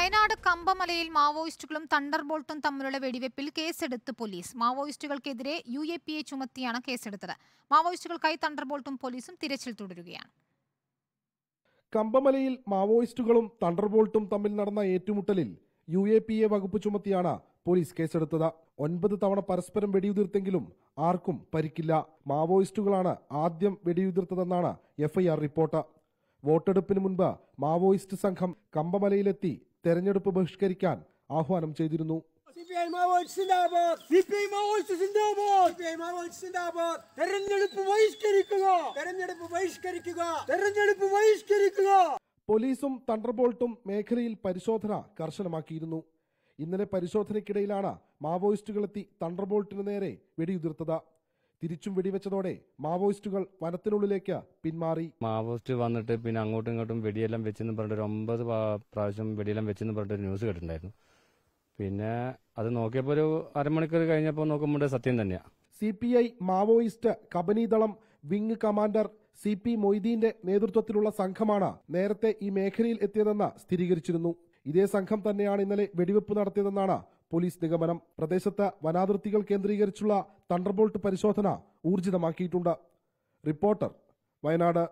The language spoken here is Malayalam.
വയനാട് കമ്പമലയിൽ മാവോയിസ്റ്റുകളും തണ്ടർ ബോൾട്ടും തമ്മിലുള്ള വെടിവെപ്പിൽ കേസെടുത്ത് പോലീസ് മാവോയിസ്റ്റുകൾക്കെതിരെ യു എ പി എ ചുമത്തിയാണ് കേസെടുത്തത് മാവോയിസ്റ്റുകൾക്കായി തണ്ടർ ബോൾട്ടും പോലീസും തിരച്ചിൽ തുടരുകയാണ് കമ്പമലയിൽ മാവോയിസ്റ്റുകളും തണ്ടർ ബോൾട്ടും തമ്മിൽ നടന്ന ഏറ്റുമുട്ടലിൽ യു എ പി എ വകുപ്പ് ചുമത്തിയാണ് പോലീസ് കേസെടുത്തത് ഒൻപത് തവണ പരസ്പരം വെടിയുതിർത്തെങ്കിലും ആർക്കും പരിക്കില്ല മാവോയിസ്റ്റുകളാണ് ആദ്യം വെടിയുതിർത്തതെന്നാണ് എഫ്ഐആർ റിപ്പോർട്ട് വോട്ടെടുപ്പിന് മുൻപ് മാവോയിസ്റ്റ് സംഘം കമ്പമലയിലെത്തി തെരഞ്ഞെടുപ്പ് ബഹിഷ്കരിക്കാൻ ആഹ്വാനം ചെയ്തിരുന്നു തെരഞ്ഞെടുപ്പ് തെരഞ്ഞെടുപ്പ് തെരഞ്ഞെടുപ്പ് പോലീസും തണ്ടർബോൾട്ടും മേഖലയിൽ പരിശോധന കർശനമാക്കിയിരുന്നു ഇന്നലെ പരിശോധനയ്ക്കിടയിലാണ് മാവോയിസ്റ്റുകളെത്തി തണ്ടർബോൾട്ടിന് നേരെ വെടിയുതിർത്തത് തിരിച്ചും വെടിവെച്ചതോടെ മാവോയിസ്റ്റുകൾ വനത്തിനുള്ളിലേക്ക് പിന്മാറി മാവോയിസ്റ്റ് വന്നിട്ട് പിന്നെ അങ്ങോട്ടും ഇങ്ങോട്ടും വെടിയെല്ലാം വെച്ചെന്ന് പറഞ്ഞിട്ട് ഒരു ഒമ്പത് പ്രാവശ്യം വെടിയെല്ലാം വെച്ചെന്ന് പറഞ്ഞിട്ട് ഒരു ന്യൂസ് കേട്ടിട്ടുണ്ടായിരുന്നു പിന്നെ അത് നോക്കിയപ്പോൾ ഒരു അരമണിക്കൂർ കഴിഞ്ഞപ്പോൾ നോക്കുമ്പോൾ സത്യം തന്നെയാ C P I Maoist Kabanidalam wing commander C P മൊയ്തീന്റെ നേതൃത്വത്തിലുള്ള സംഘമാണ് നേരത്തെ ഈ മേഖലയിൽ എത്തിയതെന്ന് സ്ഥിരീകരിച്ചിരുന്നു ഇതേ സംഘം തന്നെയാണ് ഇന്നലെ വെടിവെപ്പ് നടത്തിയതെന്നാണ് പോലീസ് നിഗമനം പ്രദേശത്ത് വനാതിർത്തികൾ കേന്ദ്രീകരിച്ചുള്ള തണ്ടർബോൾട്ട് പരിശോധന ഊർജിതമാക്കിയിട്ടുണ്ട് റിപ്പോർട്ടർ വയനാട്